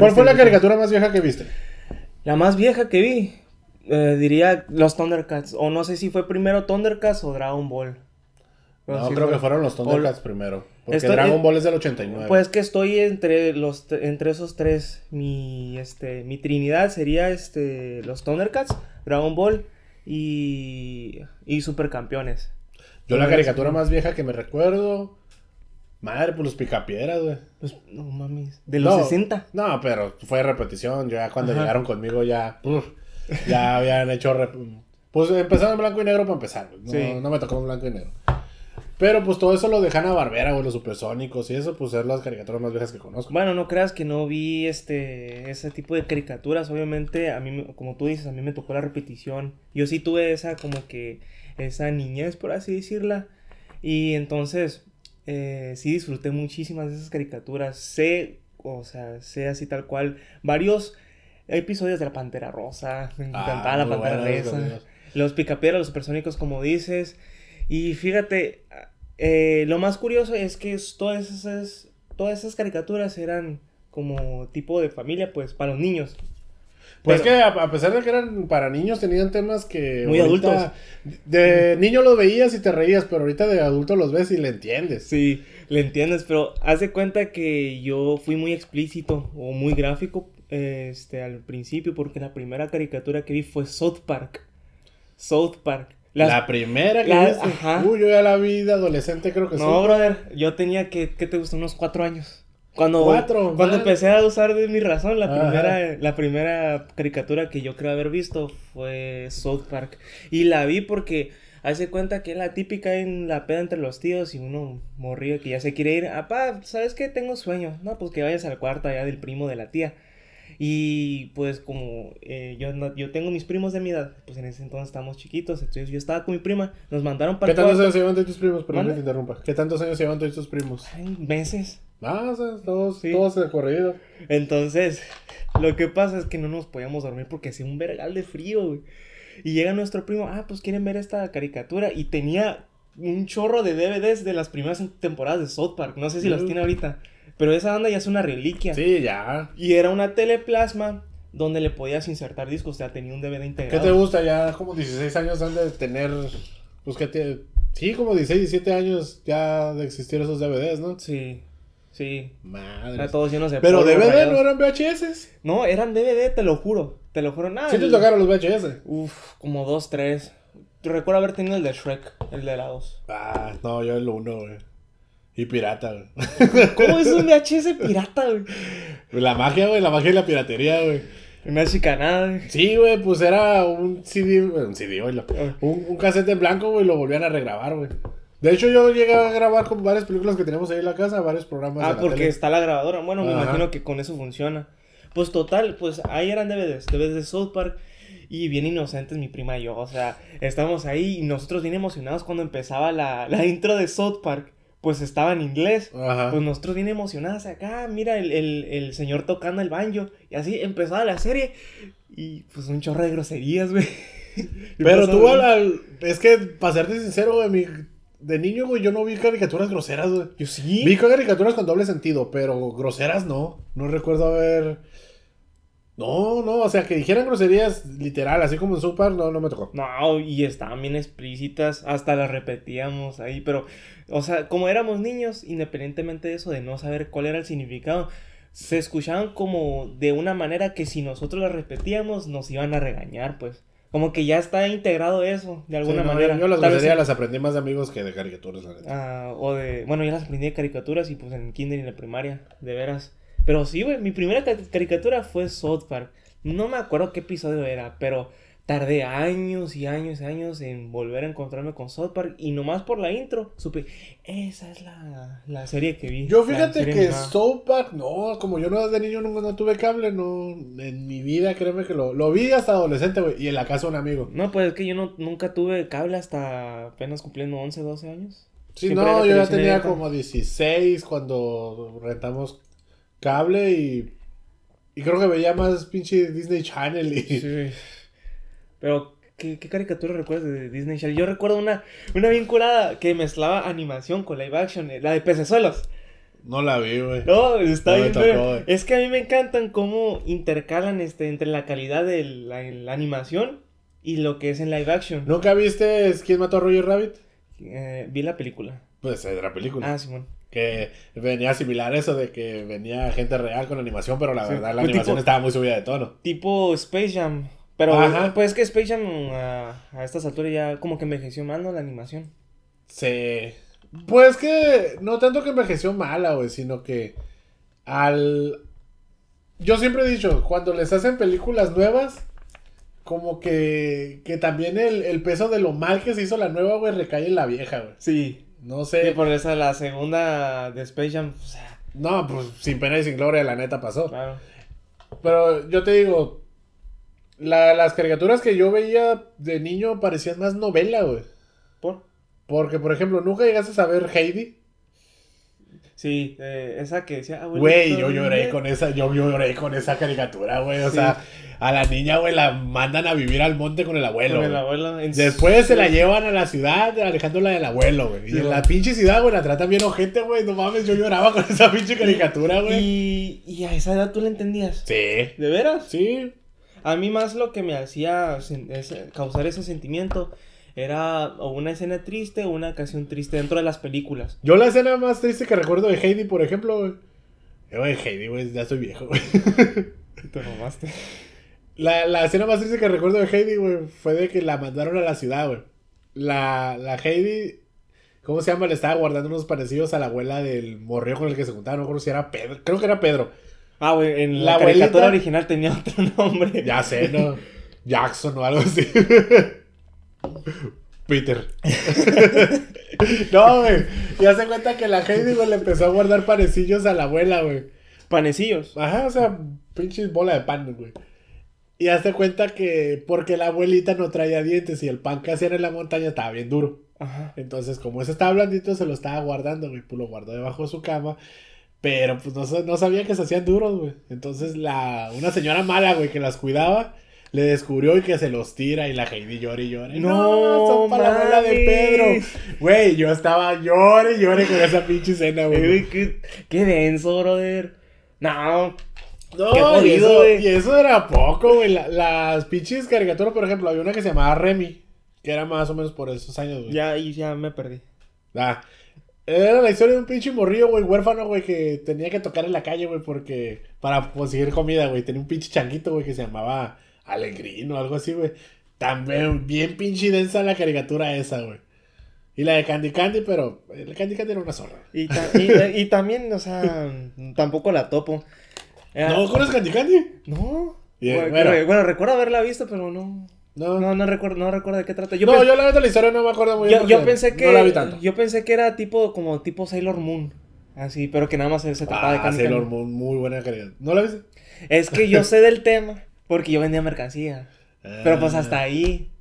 ¿Cuál fue la caricatura más vieja que viste? La más vieja que vi, eh, diría los Thundercats. O no sé si fue primero Thundercats o Dragon Ball. no, creo que fueron los Thundercats primero. Porque Dragon Ball es del 89. Pues que estoy entre los entre esos tres. Mi este mi trinidad sería este los Thundercats, Dragon Ball y y Supercampeones. Yo la caricatura más vieja que me recuerdo Madre, pues los picapiedras, güey. Pues, no mames. De los 60. No, pero fue repetición. ya cuando llegaron conmigo ya. ya habían hecho. Pues empezaron en blanco y negro para empezar, No, me tocó en blanco y negro. Pero pues todo eso lo dejan a Barbera, güey, los supersónicos y eso, pues es las caricaturas más viejas que conozco. Bueno, no creas que no vi este ese tipo de caricaturas. Obviamente, a mí, como tú dices, a mí me tocó la repetición. Yo sí tuve esa, como que, esa niñez, por así decirla. Y entonces, eh, sí disfruté muchísimas de esas caricaturas. Sé, o sea, sé así tal cual, varios episodios de la Pantera Rosa. Me ah, encantaba la Pantera Rosa. Los picapiedra los supersónicos, como dices. Y fíjate, eh, lo más curioso es que todas esas, todas esas caricaturas eran como tipo de familia, pues, para los niños. Pues que a, pesar de que eran para niños, tenían temas que. Muy adultos. De niño los veías y te reías, pero ahorita de adulto los ves y le entiendes. Sí, le entiendes, pero hace cuenta que yo fui muy explícito o muy gráfico este, al principio, porque la primera caricatura que vi fue South Park. South Park. la primera que Ajá. yo ya la vi de adolescente, creo que No, brother, yo tenía que, ¿qué te gustó? Unos cuatro años. Cuando, cuando empecé a usar de mi razón, la primera, la primera caricatura que yo creo haber visto fue South Park. Y la vi porque hace cuenta que es la típica en la peda entre los tíos y uno morrido que ya se quiere ir. Apá, ¿sabes qué? Tengo sueño. No, pues que vayas al cuarto allá del primo de la tía. Y pues como eh, yo, yo tengo mis primos de mi edad, pues en ese entonces estábamos chiquitos, entonces yo estaba con mi prima, nos mandaron para... ¿Qué tantos años llevan todos tus primos? Perdón que te interrumpa. ¿Qué tantos años llevan todos tus primos? meses. Ah, todos, sí. corrido. Entonces, lo que pasa es que no nos podíamos dormir porque hacía un vergal de frío, güey. Y llega nuestro primo, ah, pues quieren ver esta caricatura. Y tenía un chorro de DVDs de las primeras temporadas de South Park. No sé si las tiene ahorita. Pero esa onda ya es una reliquia. Sí, ya. Y era una teleplasma donde le podías insertar discos. O sea, tenía un DVD integrado. ¿Qué te gusta? Ya como 16 años antes de tener. Pues que Sí, como 16, 17 años ya de existir esos DVDs, ¿no? Sí. Sí. Madre. de Pero DVD no eran VHS. No, eran DVD, te lo juro. Te lo juro, nada. ¿Sí te tocaron los VHS? Uf, como dos, tres. Yo recuerdo haber tenido el de Shrek, el de la dos. Ah, no, yo el uno, güey. Y pirata, güey. ¿Cómo es un VHS pirata, güey? La magia, güey, la magia y la piratería, güey. Una chicanada, güey. Sí, güey, pues era un CD, un CD, güey. Ah. Un, un cassette en blanco, güey, lo volvían a regrabar, güey. De hecho, yo llegué a grabar con varias películas que tenemos ahí en la casa, varios programas. Ah, porque está la grabadora. Bueno, me imagino que con eso funciona. Pues total, pues ahí eran DVDs, DVDs de South Park. Y bien inocentes mi prima y yo, o sea, estamos ahí y nosotros bien emocionados cuando empezaba la, intro de South Park pues estaba en inglés. Pues nosotros bien emocionados acá, mira el, señor tocando el banjo. Y así empezaba la serie. Y pues un chorro de groserías, güey. Pero tú, es que, para serte sincero, güey, mi de niño, güey, yo no vi caricaturas groseras, güey. Yo sí. Vi caricaturas con doble sentido, pero groseras no. No recuerdo haber. No, no, o sea, que dijeran groserías literal, así como en Super, no, no me tocó. No, y estaban bien explícitas, hasta las repetíamos ahí, pero, o sea, como éramos niños, independientemente de eso, de no saber cuál era el significado, se escuchaban como de una manera que si nosotros las repetíamos nos iban a regañar, pues como que ya está integrado eso, de alguna manera. Yo, las las aprendí más de amigos que de caricaturas, la verdad. Ah, o de, bueno, yo las aprendí de caricaturas y pues en kinder y en la primaria, de veras. Pero sí, güey, mi primera caricatura fue South Park. No me acuerdo qué episodio era, pero Tardé años y años y años en volver a encontrarme con South Park y nomás por la intro supe, esa es la, serie que vi. Yo fíjate que South Park, no, como yo no desde niño nunca no, tuve cable, no, en mi vida créeme que lo, vi hasta adolescente, güey, y en la casa de un amigo. No, pues es que yo no, nunca tuve cable hasta apenas cumpliendo 11, 12 años. Sí, no, yo ya tenía como 16 cuando rentamos cable y... Y creo que veía más pinche Disney Channel y... Sí. Pero, ¿qué, caricatura recuerdas de Disney Channel? Yo recuerdo una, una bien curada que mezclaba animación con live action, eh, la de Pecesuelos. No la vi, güey. No, está bien, es que a mí me encantan cómo intercalan este entre la calidad de la, animación y lo que es en live action. ¿Nunca viste quién mató a Roger Rabbit? Eh, vi la película. Pues la película. Ah, Simón. que venía similar a eso de que venía gente real con animación, pero la verdad la pues, animación estaba muy subida de tono. Tipo Space Jam pero pues que Space Jam ah, a, estas alturas ya como que envejeció mal, La animación. Sí. Pues que no tanto que envejeció mala, güey, sino que al... Yo siempre he dicho, cuando les hacen películas nuevas, como que, que también el, peso de lo mal que se hizo la nueva, güey, recae en la vieja, güey. Sí. No sé. Y por esa la segunda de Space Jam, o sea... No, pues sin pena y sin gloria, la neta pasó. Claro. Pero yo te digo, la, las caricaturas que yo veía de niño parecían más novela, güey. ¿Por? Porque, por ejemplo, nunca llegaste a ver Heidi. Sí, eh, esa que decía, Güey, yo lloré con esa, yo lloré con esa caricatura, güey. O sea, a la niña, güey, la mandan a vivir al monte con el abuelo. Después se la llevan a la ciudad, alejándola del abuelo, güey. Y en la pinche ciudad, güey, la tratan bien ojete, güey. No mames, yo lloraba con esa pinche caricatura, güey. Y, y a esa edad tú la entendías. Sí. ¿De veras? Sí. A mí más lo que me hacía eh, causar ese sentimiento era o una escena triste o una canción triste dentro de las películas. Yo la escena más triste que recuerdo de Heidi, por ejemplo, yo de eh, Heidi, ya soy viejo, Te mamaste. La, escena más triste que recuerdo de Heidi, güey, fue de que la mandaron a la ciudad, güey. La, Heidi, ¿cómo se llama? Le estaba guardando unos parecidos a la abuela del morreo con el que se juntaba. No creo si era Pedro. Creo que era Pedro. Ah, güey, en la, original tenía otro nombre. Ya sé, ¿no? Jackson o algo así. Peter. no, güey. Ya se cuenta que la Heidi, güey, le empezó a guardar panecillos a la abuela, güey. ¿Panecillos? Ajá, o sea, pinches bola de pan, güey. Y hace cuenta que porque la abuelita no traía dientes y el pan que hacían en la montaña estaba bien duro. Ajá. Entonces, como ese estaba blandito, se lo estaba guardando, güey. Pues lo guardó debajo de su cama. Pero pues no, sabía que se hacían duros, güey. Entonces la, una señora mala, güey, que las cuidaba, le descubrió y que se los tira y la Heidi llora y llora. No, son para la de Pedro. Güey, yo estaba llore y llore con esa pinche escena, güey. Qué, qué denso, brother. No, no, Qué y, eso, y, eso, era poco, güey. las pinches caricaturas, por ejemplo, había una que se llamaba Remy, que era más o menos por esos años, güey. Ya, y ya me perdí. Ah, era la historia de un pinche morrillo, güey, huérfano, güey, que tenía que tocar en la calle, güey, porque. Para conseguir comida, güey. Tenía un pinche changuito, güey, que se llamaba Alegrino o algo así, güey. También, bien pinche densa la caricatura esa, güey. Y la de Candy Candy, pero de Candy Candy era una zorra. Y, también, o sea, tampoco la topo. ¿No conoces Candy Candy? No. bueno, recuerdo haberla visto, pero no. No. no, recuerdo, no recuerdo de qué trata. Yo no, yo la verdad la historia no me acuerdo muy bien. Yo pensé que no la vi tanto. yo pensé que era tipo como tipo Sailor Moon, así, pero que nada más se, tapaba trataba de cáncer. Ah, Sailor Moon, muy buena calidad. ¿No la viste? Es que yo sé del tema porque yo vendía mercancía. Pero pues hasta ahí.